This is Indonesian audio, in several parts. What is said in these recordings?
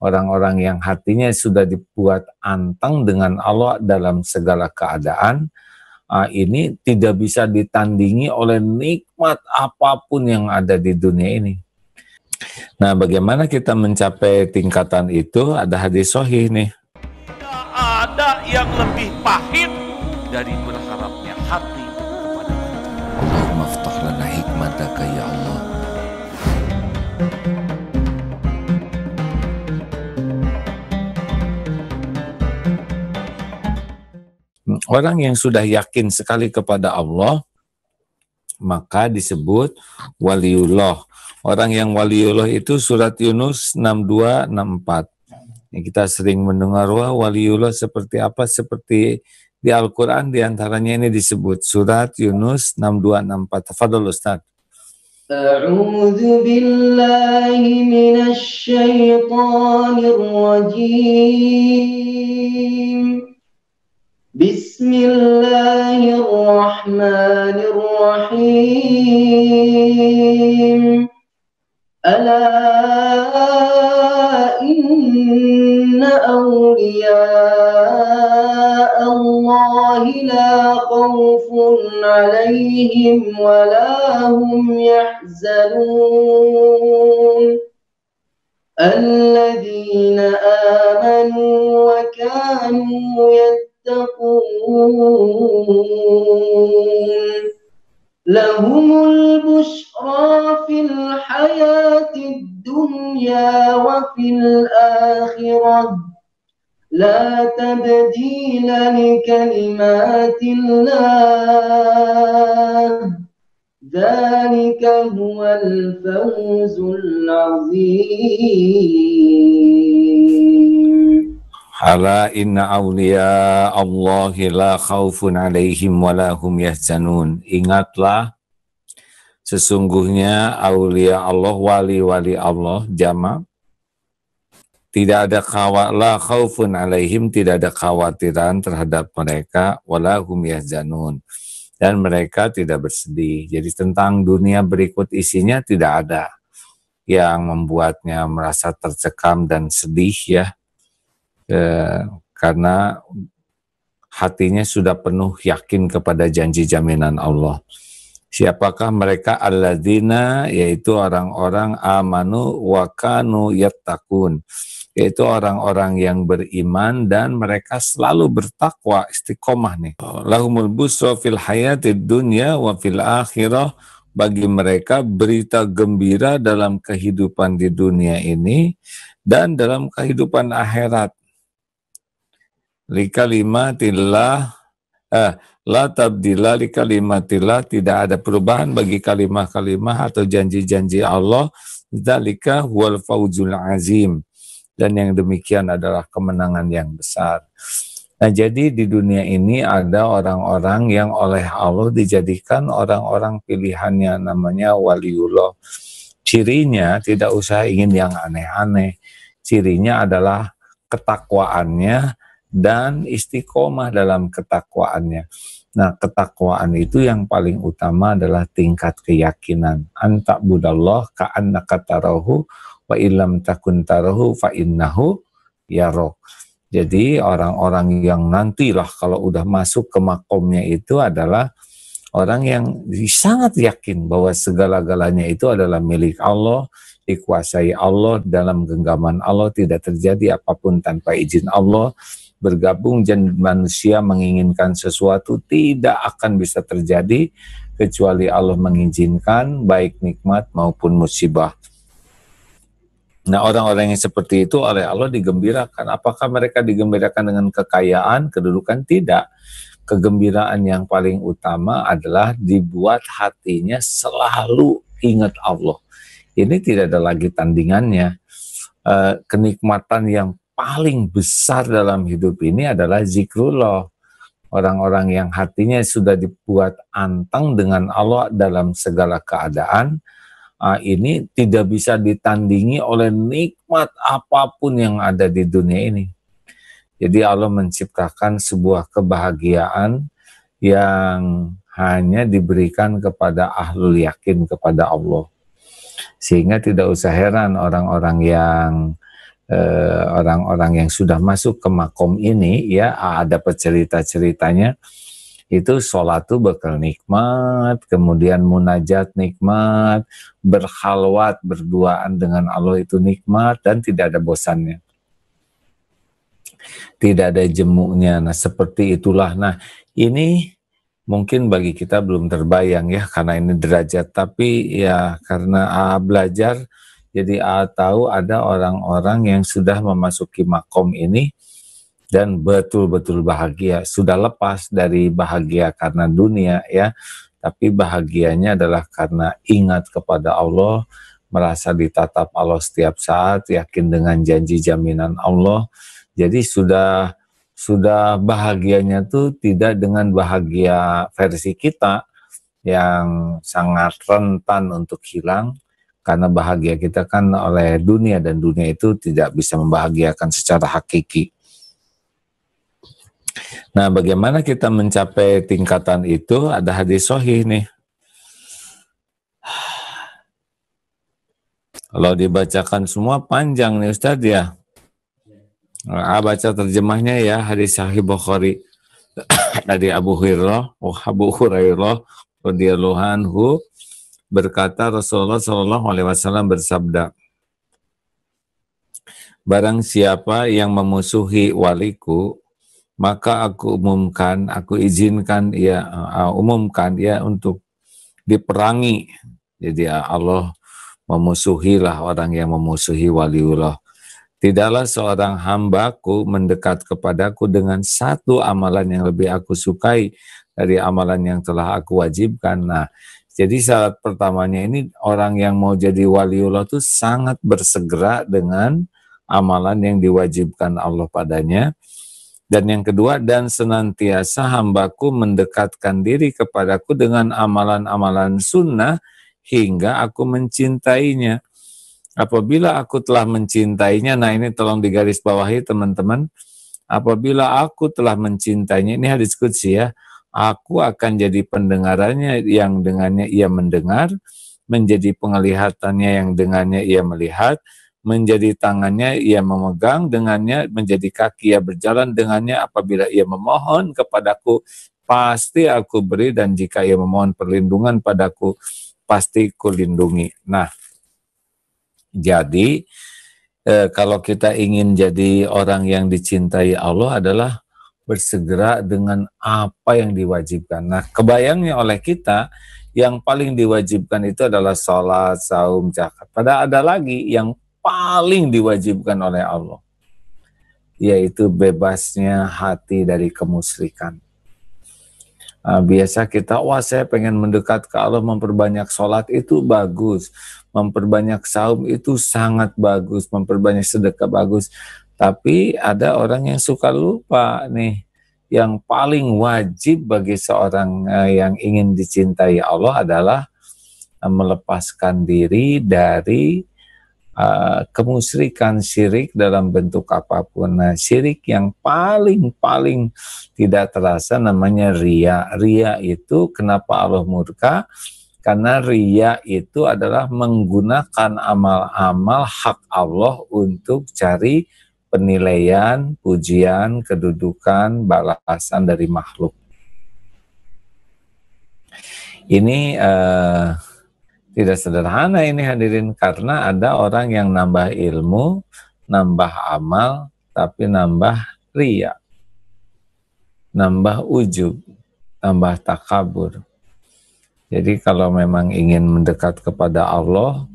orang-orang yang hatinya sudah dibuat anteng dengan Allah dalam segala keadaan uh, ini tidak bisa ditandingi oleh nikmat apapun yang ada di dunia ini. Nah, bagaimana kita mencapai tingkatan itu? Ada hadis sohih nih. Tidak ada yang lebih pahit dari berharapnya hati kepada Allah. Orang yang sudah yakin sekali kepada Allah, maka disebut waliullah. Orang yang waliullah itu surat Yunus 6264. Kita sering mendengar wah waliullah seperti apa seperti di Al-Quran di antaranya ini disebut surat Yunus 6264. Tafadhol Ustaz. billahi minasy syaithanir rajim. بسم الله الرحمن الرحيم ألا إن أولياء الله لا خوف عليهم ولا هم يحزنون الذين آمنوا وكانوا يتقون يتقون لهم البشرى في الحياة الدنيا وفي الآخرة لا تبديل لكلمات الله ذلك هو الفوز العظيم Ala inna awliya Allahi la khawfun alaihim wa lahum yahzanun. Ingatlah, sesungguhnya awliya Allah, wali-wali Allah, jama' tidak ada khawat la khawfun alaihim tidak ada khawatiran terhadap mereka wala hum yahzanun dan mereka tidak bersedih. Jadi tentang dunia berikut isinya tidak ada yang membuatnya merasa tercekam dan sedih ya. Eh, karena hatinya sudah penuh yakin kepada janji jaminan Allah. Siapakah mereka alladzina yaitu orang-orang amanu wa kanu yattaqun yaitu orang-orang yang beriman dan mereka selalu bertakwa istiqomah nih. Lahumul busra fil hayatid dunya wa fil akhirah bagi mereka berita gembira dalam kehidupan di dunia ini dan dalam kehidupan akhirat likalimatillah eh, la tabdila likalimatillah tidak ada perubahan bagi kalimah-kalimah atau janji-janji Allah dzalika wal fauzul azim dan yang demikian adalah kemenangan yang besar. Nah, jadi di dunia ini ada orang-orang yang oleh Allah dijadikan orang-orang pilihannya namanya waliullah. Cirinya tidak usah ingin yang aneh-aneh. Cirinya adalah ketakwaannya, dan istiqomah dalam ketakwaannya. Nah, ketakwaan itu yang paling utama adalah tingkat keyakinan. Anta budallah ka'annaka tarahu wa illam takun tarahu fa innahu yarok. Jadi orang-orang yang nantilah kalau udah masuk ke makomnya itu adalah orang yang sangat yakin bahwa segala-galanya itu adalah milik Allah, dikuasai Allah dalam genggaman Allah, tidak terjadi apapun tanpa izin Allah, bergabung dan manusia menginginkan sesuatu tidak akan bisa terjadi kecuali Allah mengizinkan baik nikmat maupun musibah. Nah orang-orang yang seperti itu oleh Allah digembirakan. Apakah mereka digembirakan dengan kekayaan, kedudukan? Tidak. Kegembiraan yang paling utama adalah dibuat hatinya selalu ingat Allah. Ini tidak ada lagi tandingannya. Eh, kenikmatan yang paling besar dalam hidup ini adalah zikrullah. Orang-orang yang hatinya sudah dibuat anteng dengan Allah dalam segala keadaan, ah, ini tidak bisa ditandingi oleh nikmat apapun yang ada di dunia ini. Jadi Allah menciptakan sebuah kebahagiaan yang hanya diberikan kepada ahlul yakin kepada Allah. Sehingga tidak usah heran orang-orang yang Eh, orang-orang uh, yang sudah masuk ke makom ini ya ada cerita-ceritanya itu sholat tuh bakal nikmat, kemudian munajat nikmat, berhalwat berduaan dengan Allah itu nikmat dan tidak ada bosannya. Tidak ada jemuknya. Nah, seperti itulah. Nah, ini mungkin bagi kita belum terbayang ya karena ini derajat tapi ya karena ah, belajar jadi tahu ada orang-orang yang sudah memasuki makom ini dan betul-betul bahagia, sudah lepas dari bahagia karena dunia ya, tapi bahagianya adalah karena ingat kepada Allah, merasa ditatap Allah setiap saat, yakin dengan janji jaminan Allah. Jadi sudah sudah bahagianya tuh tidak dengan bahagia versi kita yang sangat rentan untuk hilang, karena bahagia kita kan oleh dunia dan dunia itu tidak bisa membahagiakan secara hakiki. Nah, bagaimana kita mencapai tingkatan itu? Ada hadis sohih nih. Kalau dibacakan semua panjang nih Ustaz ya. Nah, baca terjemahnya ya hadis Sahih Bukhari dari Abu Hurairah, Abu Hurairah radhiyallahu anhu berkata Rasulullah Shallallahu Alaihi Wasallam bersabda, Barang siapa yang memusuhi waliku, maka aku umumkan, aku izinkan ya umumkan ia untuk diperangi. Jadi ya Allah memusuhilah orang yang memusuhi waliullah. Tidaklah seorang hambaku mendekat kepadaku dengan satu amalan yang lebih aku sukai dari amalan yang telah aku wajibkan. Nah, jadi syarat pertamanya ini orang yang mau jadi waliullah itu sangat bersegera dengan amalan yang diwajibkan Allah padanya. Dan yang kedua, dan senantiasa hambaku mendekatkan diri kepadaku dengan amalan-amalan sunnah hingga aku mencintainya. Apabila aku telah mencintainya, nah ini tolong digarisbawahi teman-teman, apabila aku telah mencintainya, ini hadis kudsi ya, Aku akan jadi pendengarannya yang dengannya ia mendengar, menjadi penglihatannya yang dengannya ia melihat, menjadi tangannya ia memegang, dengannya menjadi kaki ia berjalan, dengannya apabila ia memohon kepadaku, pasti aku beri dan jika ia memohon perlindungan padaku, pasti kulindungi. Nah, jadi eh, kalau kita ingin jadi orang yang dicintai Allah adalah bersegera dengan apa yang diwajibkan. Nah, kebayangnya oleh kita yang paling diwajibkan itu adalah sholat, saum, zakat. Pada ada lagi yang paling diwajibkan oleh Allah, yaitu bebasnya hati dari kemusrikan. Nah, biasa kita, wah saya pengen mendekat ke Allah, memperbanyak sholat itu bagus, memperbanyak saum itu sangat bagus, memperbanyak sedekah bagus. Tapi ada orang yang suka lupa nih. Yang paling wajib bagi seorang eh, yang ingin dicintai Allah adalah eh, melepaskan diri dari uh, kemusyrikan syirik dalam bentuk apapun. Nah, syirik yang paling-paling tidak terasa namanya ria. Ria itu kenapa Allah murka? Karena ria itu adalah menggunakan amal-amal hak Allah untuk cari penilaian, pujian, kedudukan, balasan dari makhluk. Ini eh, tidak sederhana ini hadirin karena ada orang yang nambah ilmu, nambah amal, tapi nambah ria, nambah ujub, nambah takabur. Jadi kalau memang ingin mendekat kepada Allah,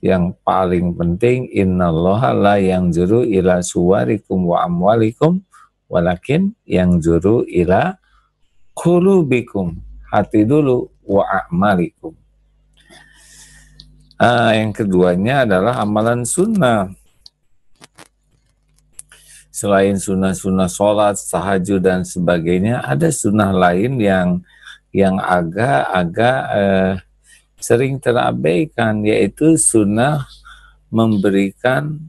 yang paling penting innallaha la yang juru ila suwarikum wa amwalikum walakin yang juru ila kulubikum hati dulu wa amalikum uh, yang keduanya adalah amalan sunnah selain sunnah-sunnah sholat, sahaju dan sebagainya, ada sunnah lain yang yang agak-agak eh, sering terabaikan yaitu sunnah memberikan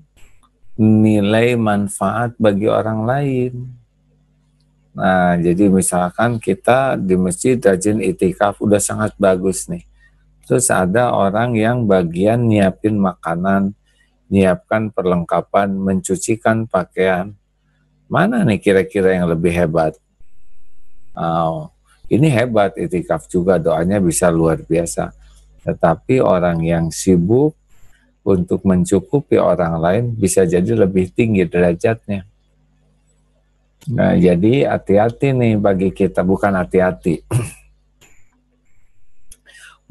nilai manfaat bagi orang lain. Nah, jadi misalkan kita di masjid rajin itikaf udah sangat bagus nih. Terus ada orang yang bagian nyiapin makanan, nyiapkan perlengkapan, mencucikan pakaian. Mana nih kira-kira yang lebih hebat? Oh, ini hebat itikaf juga doanya bisa luar biasa. Tetapi orang yang sibuk untuk mencukupi orang lain bisa jadi lebih tinggi derajatnya. Nah, hmm. jadi hati-hati nih bagi kita, bukan hati-hati.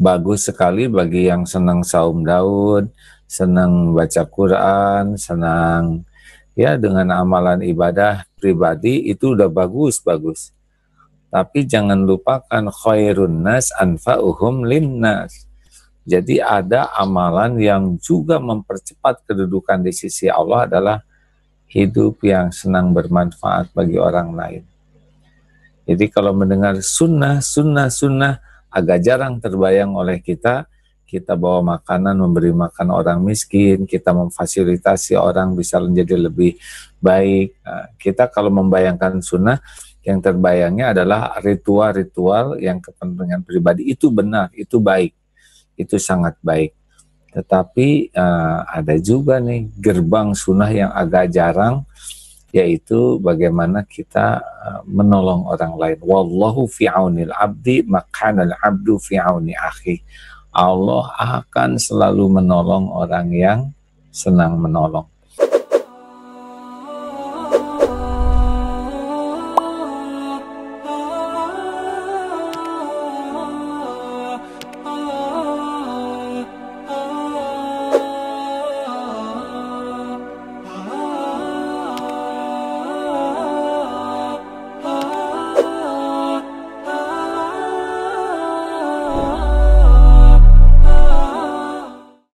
Bagus sekali bagi yang senang saum Daud, senang baca Quran, senang ya dengan amalan ibadah pribadi itu udah bagus-bagus. Tapi jangan lupakan khairun nas anfa'uhum linnas. Jadi ada amalan yang juga mempercepat kedudukan di sisi Allah adalah hidup yang senang bermanfaat bagi orang lain. Jadi kalau mendengar sunnah, sunnah, sunnah agak jarang terbayang oleh kita, kita bawa makanan, memberi makan orang miskin, kita memfasilitasi orang bisa menjadi lebih baik. Nah, kita kalau membayangkan sunnah, yang terbayangnya adalah ritual-ritual yang kepentingan pribadi itu benar, itu baik itu sangat baik. Tetapi uh, ada juga nih gerbang sunnah yang agak jarang, yaitu bagaimana kita uh, menolong orang lain. Wallahu fi'aunil abdi makanal abdu fi'auni akhi. Allah akan selalu menolong orang yang senang menolong.